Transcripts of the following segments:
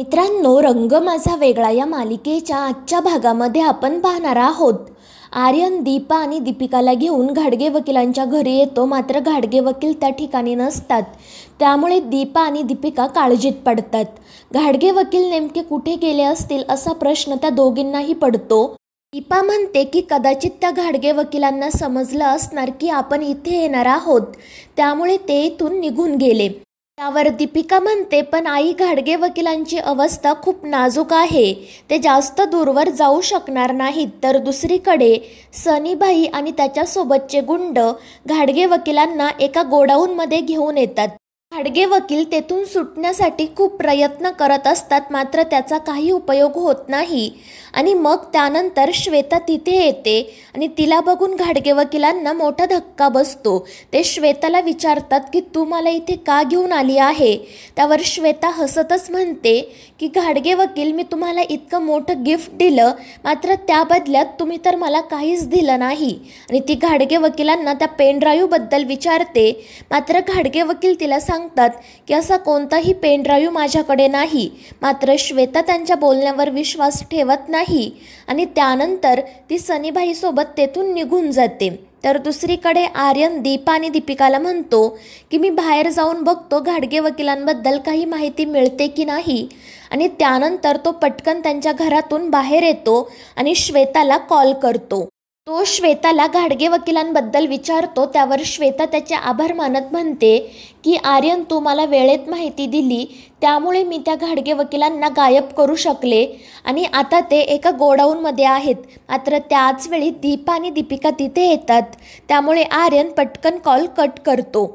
मित्रांनो रंग माझा वेगळा या मालिकेच्या आजच्या भागामध्ये आपण पाहणार आहोत आर्यन दीपा आणि दीपिकाला घेऊन घाडगे वकिलांच्या घरी येतो मात्र घाडगे वकील त्या ठिकाणी नसतात त्यामुळे दीपा आणि दीपिका काळजीत पडतात घाडगे वकील नेमके कुठे गेले असतील असा प्रश्न त्या दोघींनाही पडतो दीपा म्हणते की कदाचित त्या घाडगे वकिलांना समजलं असणार की आपण इथे येणार आहोत त्यामुळे ते इथून निघून गेले त्यावर दीपिका म्हणते पण आई घाडगे वकिलांची अवस्था खूप नाजूक आहे ते जास्त दूरवर जाऊ शकणार नाहीत तर दुसरीकडे सनीबाई आणि त्याच्यासोबतचे गुंड घाडगे वकिलांना एका गोडाऊनमध्ये घेऊन येतात खाडगे वकील तेथून सुटण्यासाठी खूप प्रयत्न करत असतात मात्र त्याचा काही उपयोग होत नाही आणि मग त्यानंतर श्वेता तिथे येते आणि तिला बघून घाडगे वकिलांना मोठा धक्का बसतो ते श्वेताला विचारतात की तू मला इथे का घेऊन आली आहे त्यावर श्वेता हसतच म्हणते की घाडगे वकील मी तुम्हाला इतकं मोठं गिफ्ट दिलं मात्र त्या बदल्यात तुम्ही तर मला काहीच दिलं नाही आणि ती घाडगे वकिलांना त्या पेनड्राईव्हबद्दल विचारते मात्र घाडगे वकील तिला सांग सांगतात की असा कोणताही पेनड्राईव्ह माझ्याकडे नाही मात्र श्वेता त्यांच्या बोलण्यावर विश्वास ठेवत नाही आणि त्यानंतर ती सनीबाईसोबत तेथून निघून जाते तर दुसरीकडे आर्यन दीपा आणि दीपिकाला म्हणतो की मी बाहेर जाऊन बघतो घाडगे वकिलांबद्दल काही माहिती मिळते की नाही आणि त्यानंतर तो पटकन त्यांच्या घरातून बाहेर येतो आणि श्वेताला कॉल करतो तो श्वेताला घाडगे वकिलांबद्दल विचारतो त्यावर श्वेता त्याचे आभार मानत म्हणते की आर्यन तू मला वेळेत माहिती दिली त्यामुळे मी त्या घाडगे वकिलांना गायब करू शकले आणि आता ते एका गोडाऊनमध्ये आहेत मात्र त्याचवेळी दीपा आणि दीपिका तिथे येतात त्यामुळे आर्यन पटकन कॉल कट करतो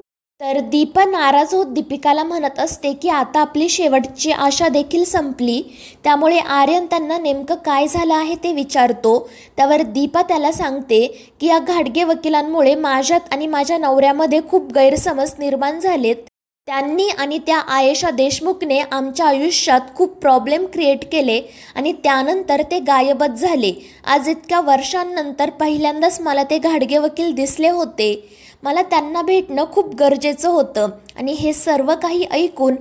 तर दीपा नाराज होत दीपिकाला म्हणत असते की आता आपली शेवटची आशा देखील संपली त्यामुळे आर्यन त्यांना नेमकं काय झालं आहे ते विचारतो त्यावर दीपा त्याला सांगते की या घाडगे वकिलांमुळे माझ्यात आणि माझ्या नवऱ्यामध्ये खूप गैरसमज निर्माण झालेत त्यांनी आणि त्या आयेशा देशमुखने आमच्या आयुष्यात खूप प्रॉब्लेम क्रिएट केले आणि त्यानंतर ते गायबच झाले आज इतक्या वर्षांनंतर पहिल्यांदाच मला ते घाडगे वकील दिसले होते मला त्यांना भेटणं खूप गरजेचं होतं आणि हे सर्व काही ऐकून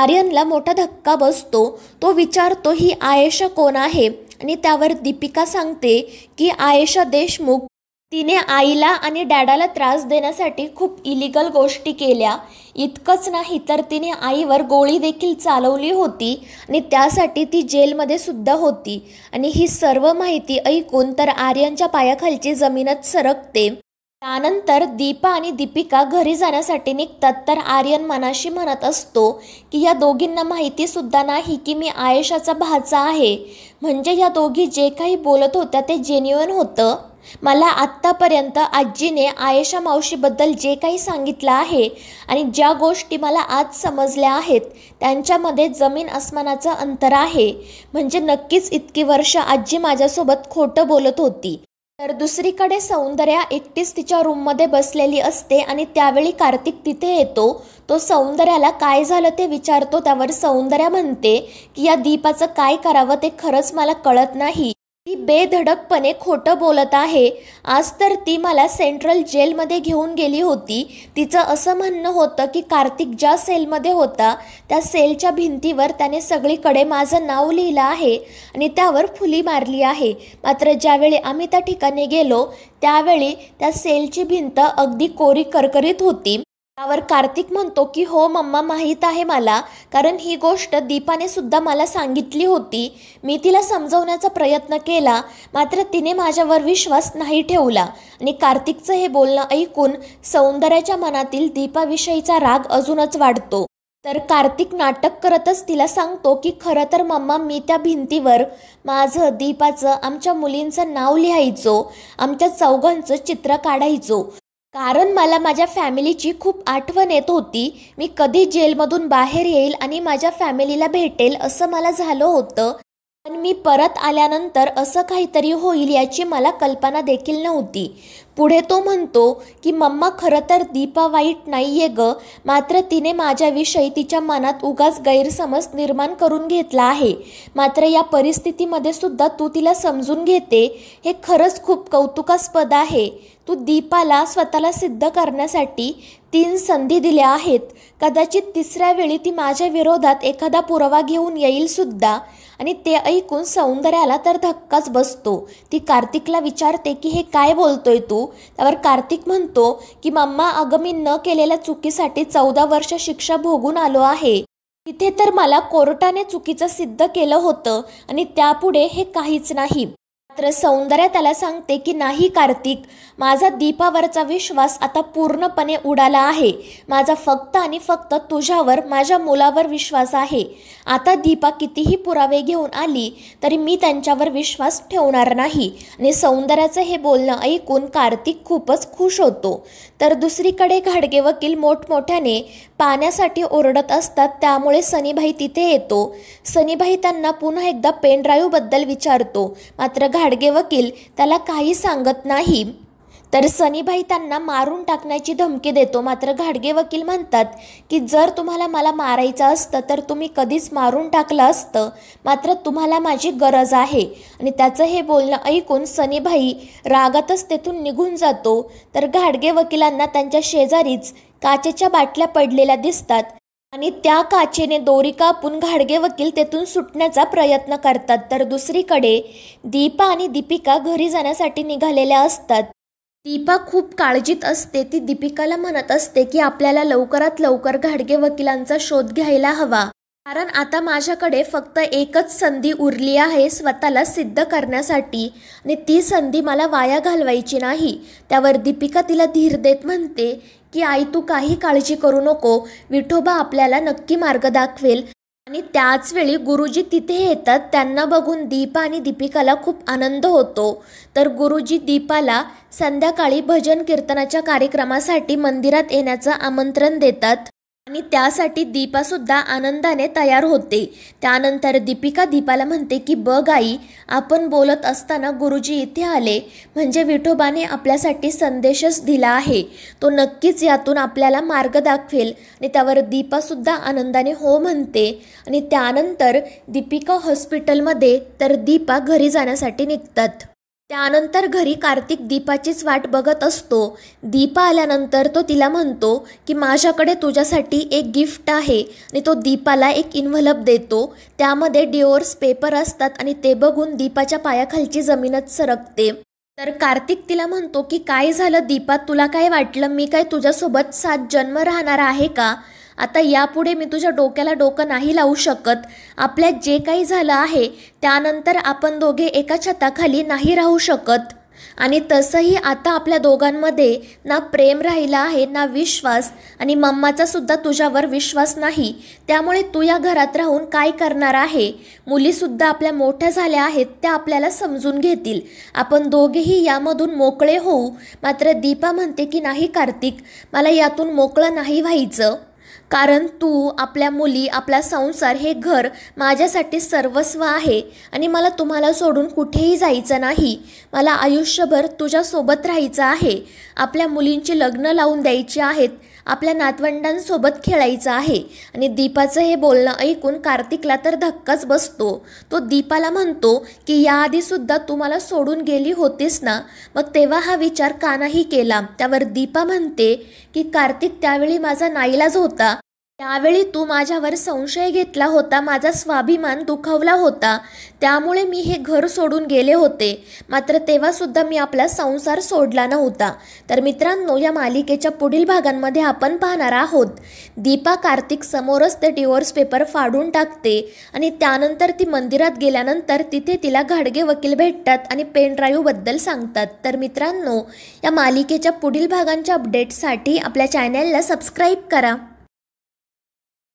आर्यनला मोठा धक्का बसतो तो विचारतो ही आयेशा कोण आहे आणि त्यावर दीपिका सांगते की आयेशा देशमुख तिने आईला आणि डॅडाला त्रास देण्यासाठी खूप इलिगल गोष्टी केल्या इतकंच नाही तर तिने आईवर गोळी देखील चालवली होती आणि त्यासाठी ती जेलमध्ये सुद्धा होती आणि ही सर्व माहिती ऐकून तर आर्यनच्या पायाखालची जमीनच सरकते त्यानंतर दीपा आणि दीपिका घरी जाण्यासाठी निघतात तर आर्यन मनाशी म्हणत असतो की या दोघींना माहितीसुद्धा नाही की मी आयशाचा भाचा आहे म्हणजे या दोघी जे काही बोलत होत्या ते जेन्युअन होतं मला आत्तापर्यंत आजीने आयशा मावशीबद्दल जे काही सांगितलं आहे आणि ज्या गोष्टी मला आज समजल्या आहेत त्यांच्यामध्ये जमीन आसमानाचं अंतर आहे म्हणजे नक्कीच इतकी वर्ष आजी माझ्यासोबत खोटं बोलत होती तर दुसरीकडे सौंदर्या एकटीच तिच्या रूममध्ये बसलेली असते आणि त्यावेळी कार्तिक तिथे येतो तो सौंदर्याला काय झालं ते विचारतो त्यावर सौंदर्या म्हणते की या दीपाचं काय करावं ते खरंच मला कळत नाही ती बेधडकपणे खोटं बोलत आहे आज तर ती मला सेंट्रल जेलमध्ये घेऊन गेली होती तिचं असं म्हणणं होतं की कार्तिक ज्या सेलमध्ये होता त्या सेलच्या भिंतीवर त्याने सगळीकडे माझं नाव लिहिलं आहे आणि त्यावर फुली मारली आहे मात्र ज्यावेळी आम्ही त्या ठिकाणी गेलो त्यावेळी त्या सेलची भिंत अगदी कोरी करकरीत होती त्यावर कार्तिक म्हणतो की हो मम्मा माहीत आहे मला कारण ही गोष्ट दीपाने सुद्धा मला सांगितली होती मी तिला समजवण्याचा प्रयत्न केला मात्र तिने माझ्यावर विश्वास नाही ठेवला आणि कार्तिकचं हे बोलणं ऐकून सौंदर्याच्या मनातील दीपाविषयीचा राग अजूनच वाढतो तर कार्तिक नाटक करतच तिला सांगतो की खरं तर मम्मा मी त्या भिंतीवर माझं दीपाचं आमच्या मुलींचं नाव लिहायचो आमच्या चौघांचं चित्र काढायचो कारण मला माझ्या फॅमिलीची खूप आठवण येत होती मी कधी जेलमधून बाहेर येईल आणि माझ्या फॅमिलीला भेटेल असं मला झालं होतं पण मी परत आल्यानंतर असं काहीतरी होईल याची मला कल्पना देखील नव्हती पुढे तो म्हणतो की मम्मा खरं तर दीपा वाईट नाही ग मात्र तिने माझ्याविषयी तिच्या मनात उगाच गैरसमज निर्माण करून घेतला आहे मात्र या परिस्थितीमध्ये सुद्धा तू तिला समजून घेते हे खरंच खूप कौतुकास्पद आहे तू दीपाला स्वतःला सिद्ध करण्यासाठी तीन संधी दिल्या आहेत कदाचित तिसऱ्या वेळी ती माझ्या विरोधात एखादा पुरावा घेऊन येईल सुद्धा आणि ते ऐकून सौंदर्याला तर धक्काच बसतो ती कार्तिकला विचारते की हे काय बोलतोय तू त्यावर कार्तिक म्हणतो की मम्मा अगं न केलेल्या चुकीसाठी चौदा वर्ष शिक्षा भोगून आलो आहे तिथे तर मला कोर्टाने चुकीचं सिद्ध केलं होतं आणि त्यापुढे हे काहीच नाही मात्र सौंदर्या त्याला सांगते की नाही कार्तिक माझा दीपावरचा विश्वास आता पूर्णपणे उडाला आहे माझा फक्त आणि फक्त तुझ्यावर माझ्या मुलावर विश्वास आहे आता दीपा कितीही पुरावे घेऊन आली तरी मी त्यांच्यावर विश्वास ठेवणार नाही आणि सौंदर्याचं हे बोलणं ऐकून कार्तिक खूपच खुश होतो तर दुसरीकडे घाडगे वकील मोठमोठ्याने पाण्यासाठी ओरडत असतात त्यामुळे सनीभाई तिथे येतो सनीभाई त्यांना पुन्हा एकदा पेनड्राईव्हबद्दल विचारतो मात्र घाडगे वकील त्याला काही सांगत नाही तर सनीभाई त्यांना मारून टाकण्याची धमकी देतो मात्र घाडगे वकील म्हणतात की जर तुम्हाला मला मारायचं असतं तर तुम्ही कधीच मारून टाकलं असतं मात्र तुम्हाला माझी गरज आहे आणि त्याचं हे बोलणं ऐकून सनीभाई रागातच तेथून निघून जातो तर घाडगे वकिलांना त्यांच्या शेजारीच काचेच्या बाटल्या पडलेल्या दिसतात आणि त्या काचेने दोरी कापून घाडगे वकील तेथून सुटण्याचा प्रयत्न करतात तर दुसरीकडे दीपा आणि दीपिका घरी जाण्यासाठी निघालेल्या असतात दीपा खूप काळजीत असते ती दीपिकाला म्हणत असते की आपल्याला लवकरात लवकर घाडगे वकिलांचा शोध घ्यायला हवा कारण आता माझ्याकडे फक्त एकच संधी उरली आहे स्वतःला सिद्ध करण्यासाठी आणि ती संधी मला वाया घालवायची नाही त्यावर दीपिका तिला धीर देत म्हणते की आई तू काही काळजी करू नको विठोबा आपल्याला नक्की मार्ग दाखवेल आणि त्याच वेळी गुरुजी तिथे येतात त्यांना बघून दीपा आणि दीपिकाला खूप आनंद होतो तर गुरुजी दीपाला संध्याकाळी भजन कीर्तनाच्या कार्यक्रमासाठी मंदिरात येण्याचं आमंत्रण देतात आणि त्यासाठी दीपासुद्धा आनंदाने तयार होते त्यानंतर दीपिका दीपाला म्हणते की बघ आई आपण बोलत असताना गुरुजी इथे आले म्हणजे विठोबाने आपल्यासाठी संदेशच दिला आहे तो नक्कीच यातून आपल्याला मार्ग दाखवेल आणि त्यावर दीपासुद्धा आनंदाने हो म्हणते आणि त्यानंतर दीपिका हॉस्पिटलमध्ये तर दीपा घरी जाण्यासाठी निघतात त्यानंतर घरी कार्तिक दीपाचीच वाट बघत असतो दीपा आल्यानंतर तो तिला म्हणतो की माझ्याकडे तुझ्यासाठी एक गिफ्ट आहे आणि तो दीपाला एक इन्व्हलप देतो त्यामध्ये डिओर्स पेपर असतात आणि ते बघून दीपाच्या पायाखालची जमीनच सरकते तर कार्तिक तिला म्हणतो की काय झालं दीपा तुला काय वाटलं मी काय तुझ्यासोबत सात जन्म राहणार आहे का आता यापुढे मी तुझ्या डोक्याला डोकं नाही लावू शकत आपल्यात जे काही झालं आहे त्यानंतर आपण दोघे एका छताखाली नाही राहू शकत आणि तसंही आता आपल्या दोघांमध्ये ना प्रेम राहिला आहे ना विश्वास आणि मम्माचा सुद्धा तुझ्यावर विश्वास नाही त्यामुळे तू या घरात राहून काय करणार आहे मुलीसुद्धा आपल्या मोठ्या झाल्या आहेत त्या आपल्याला समजून घेतील आपण दोघेही यामधून मोकळे होऊ मात्र दीपा म्हणते की नाही कार्तिक मला यातून मोकळं नाही व्हायचं कारण तू आपल्या मुली आपला संसार हे घर माझ्यासाठी सर्वस्व आहे आणि मला तुम्हाला सोडून कुठेही जायचं नाही मला आयुष्यभर तुझ्यासोबत राहायचं आहे आपल्या मुलींची लग्न लावून द्यायची आहेत आपल्या नातवंडांसोबत खेळायचं आहे आणि दीपाचं हे बोलणं ऐकून कार्तिकला तर धक्काच बसतो तो दीपाला म्हणतो की याआधीसुद्धा तुम्हाला सोडून गेली होतीस ना मग तेव्हा हा विचार का नाही केला त्यावर दीपा म्हणते की कार्तिक त्यावेळी माझा नाईलाज होता त्यावेळी तू माझ्यावर संशय घेतला होता माझा स्वाभिमान दुखावला होता त्यामुळे मी हे घर सोडून गेले होते मात्र तेव्हासुद्धा मी आपला संसार सोडला नव्हता तर मित्रांनो या मालिकेच्या पुढील भागांमध्ये आपण पाहणार आहोत दीपा कार्तिक समोरच ते डिवोर्स पेपर फाडून टाकते आणि त्यानंतर ती मंदिरात गेल्यानंतर तिथे तिला घाडगे वकील भेटतात आणि पेन ड्राईव्हबद्दल सांगतात तर मित्रांनो या मालिकेच्या पुढील भागांच्या अपडेटसाठी आपल्या चॅनलला सबस्क्राईब करा